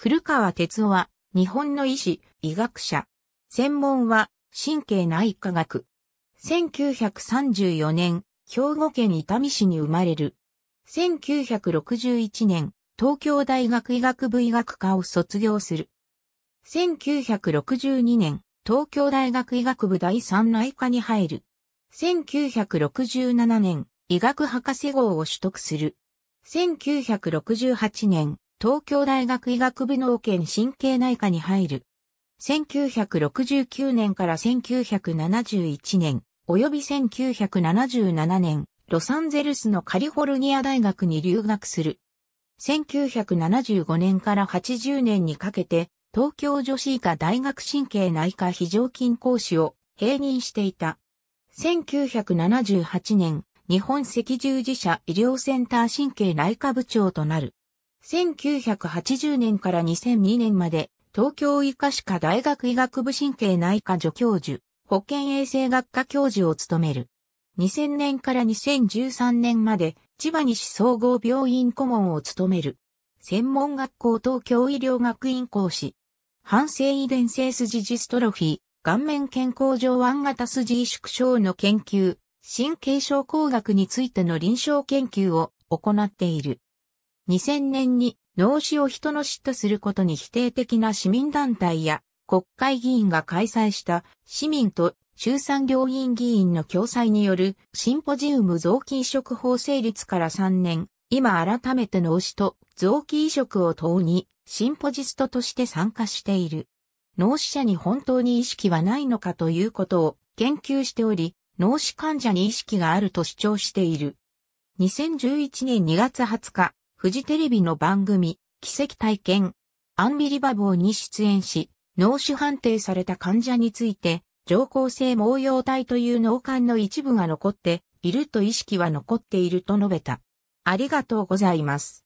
古川哲夫は、日本の医師、医学者。専門は、神経内科学。1934年、兵庫県伊丹市に生まれる。1961年、東京大学医学部医学科を卒業する。1962年、東京大学医学部第三内科に入る。1967年、医学博士号を取得する。1968年、東京大学医学部脳研神経内科に入る。1969年から1971年、及び1977年、ロサンゼルスのカリフォルニア大学に留学する。1975年から80年にかけて、東京女子医科大学神経内科非常勤講師を併任していた。1978年、日本赤十字社医療センター神経内科部長となる。1980年から2002年まで、東京医科歯科大学医学部神経内科助教授、保健衛生学科教授を務める。2000年から2013年まで、千葉西総合病院顧問を務める。専門学校東京医療学院講師。反省遺伝性筋ジストロフィー、顔面健康上腕型筋萎縮症の研究、神経症工学についての臨床研究を行っている。2000年に脳死を人の嫉妬することに否定的な市民団体や国会議員が開催した市民と中産業院議員の共催によるシンポジウム臓器移植法成立から3年、今改めて脳死と臓器移植を問うにシンポジストとして参加している。脳死者に本当に意識はないのかということを研究しており、脳死患者に意識があると主張している。2011年2月20日、フジテレビの番組、奇跡体験、アンビリバボーに出演し、脳死判定された患者について、上行性毛様体という脳幹の一部が残っていると意識は残っていると述べた。ありがとうございます。